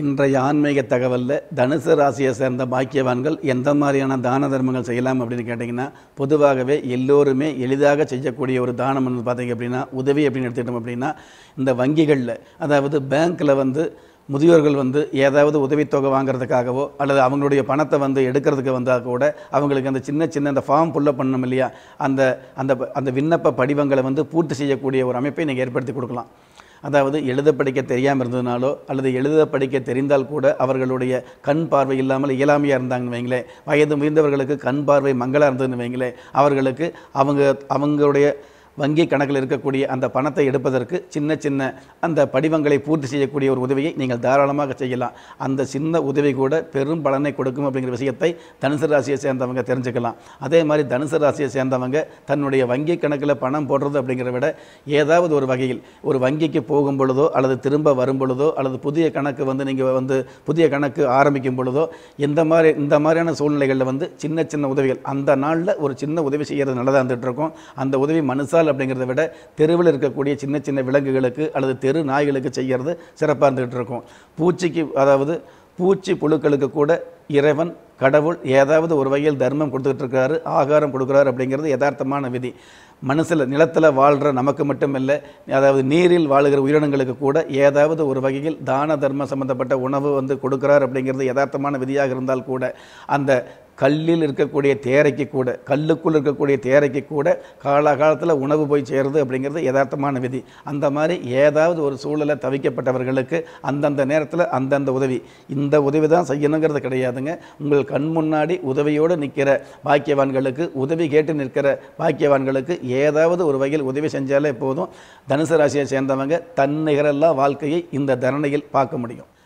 இன்றைய ஆன்மீக தகவலில் தனுசு ராசியை சேர்ந்த பாக்கியவான்கள் எந்த மாதிரியான தான தர்மங்கள் செய்யலாம் அப்படின்னு கேட்டிங்கன்னா பொதுவாகவே எல்லோருமே எளிதாக செய்யக்கூடிய ஒரு தானம் வந்து பார்த்தீங்க அப்படின்னா உதவி அப்படின்னு எடுத்துக்கிட்டோம் அப்படின்னா இந்த வங்கிகளில் அதாவது பேங்க்கில் வந்து முதியோர்கள் வந்து ஏதாவது உதவித்தொகை வாங்குறதுக்காகவோ அல்லது அவங்களுடைய பணத்தை வந்து எடுக்கிறதுக்கு வந்தால் கூட அவங்களுக்கு அந்த சின்ன சின்ன அந்த ஃபார்ம் ஃபுல்லப் பண்ணணும் இல்லையா அந்த அந்த அந்த விண்ணப்ப படிவங்களை வந்து பூர்த்தி செய்யக்கூடிய ஒரு அமைப்பை நீங்கள் ஏற்படுத்தி கொடுக்கலாம் அதாவது எழுத படிக்க தெரியாமல் இருந்ததுனாலோ அல்லது எழுத படிக்க தெரிந்தால் கூட அவர்களுடைய கண் பார்வை இல்லாமல் இயலாமையாக இருந்தாங்கன்னு வைங்களேன் வயது முயந்தவர்களுக்கு கண் பார்வை மங்களாக இருந்ததுன்னு வைங்களேன் அவர்களுக்கு அவங்க அவங்களுடைய வங்கி கணக்கில் இருக்கக்கூடிய அந்த பணத்தை எடுப்பதற்கு சின்ன சின்ன அந்த படிவங்களை பூர்த்தி செய்யக்கூடிய ஒரு உதவியை நீங்கள் தாராளமாக செய்யலாம் அந்த சின்ன உதவி கூட பெரும் பலனை கொடுக்கும் அப்படிங்கிற விஷயத்தை தனுசு ராசியை சேர்ந்தவங்க தெரிஞ்சுக்கலாம் அதே மாதிரி தனுசு ராசியை சேர்ந்தவங்க தன்னுடைய வங்கி கணக்கில் பணம் போடுறது அப்படிங்கிறத விட ஏதாவது ஒரு வகையில் ஒரு வங்கிக்கு போகும் பொழுதோ அல்லது திரும்ப வரும் பொழுதோ அல்லது புதிய கணக்கு வந்து நீங்கள் வந்து புதிய கணக்கு ஆரம்பிக்கும் பொழுதோ இந்த மாதிரி இந்த மாதிரியான சூழ்நிலைகளில் வந்து சின்ன சின்ன உதவிகள் அந்த நாளில் ஒரு சின்ன உதவி செய்கிறது நல்லதாக இருந்துகிட்ருக்கும் அந்த உதவி மனுஷால் முயல் அப்படிங்கிறத விட தெருவில் இருக்கக்கூடிய சின்ன சின்ன விலங்குகளுக்கு அல்லது தெரு நாய்களுக்கு செய்கிறது சிறப்பாக இருந்துகிட்டு இருக்கும் பூச்சிக்கு அதாவது பூச்சி புழுக்களுக்கு கூட இறைவன் கடவுள் ஏதாவது ஒரு வகையில் தர்மம் கொடுத்துக்கிட்டு இருக்கிறாரு ஆகாரம் கொடுக்குறாரு அப்படிங்கிறது யதார்த்தமான விதி மனசில் நிலத்தில் வாழ்கிற நமக்கு மட்டுமில்லை அதாவது நீரில் வாழுகிற உயிரினங்களுக்கு கூட ஏதாவது ஒரு வகையில் தான தர்மம் சம்மந்தப்பட்ட உணவு வந்து கொடுக்குறார் அப்படிங்கிறது யதார்த்தமான விதியாக இருந்தால் கூட அந்த கல்லில் இருக்கக்கூடிய தேரைக்கு கூட கல்லுக்குள் இருக்கக்கூடிய தேரைக்கு கூட காலகாலத்தில் உணவு போய் சேருது அப்படிங்கிறது யதார்த்தமான விதி அந்த மாதிரி ஏதாவது ஒரு சூழலை தவிக்கப்பட்டவர்களுக்கு அந்தந்த நேரத்தில் அந்தந்த உதவி இந்த உதவி தான் செய்யணுங்கிறது கிடையாதுங்க உங்கள் கண் முன்னாடி உதவியோடு நிற்கிற பாக்கியவான்களுக்கு உதவி கேட்டு நிற்கிற பாக்கியவான்களுக்கு ஏதாவது ஒரு வகையில் உதவி செஞ்சாலே போதும் தனுசு ராசியை சேர்ந்தவங்க தன்னிகரெல்லாம் வாழ்க்கையை இந்த தரணையில் பார்க்க முடியும்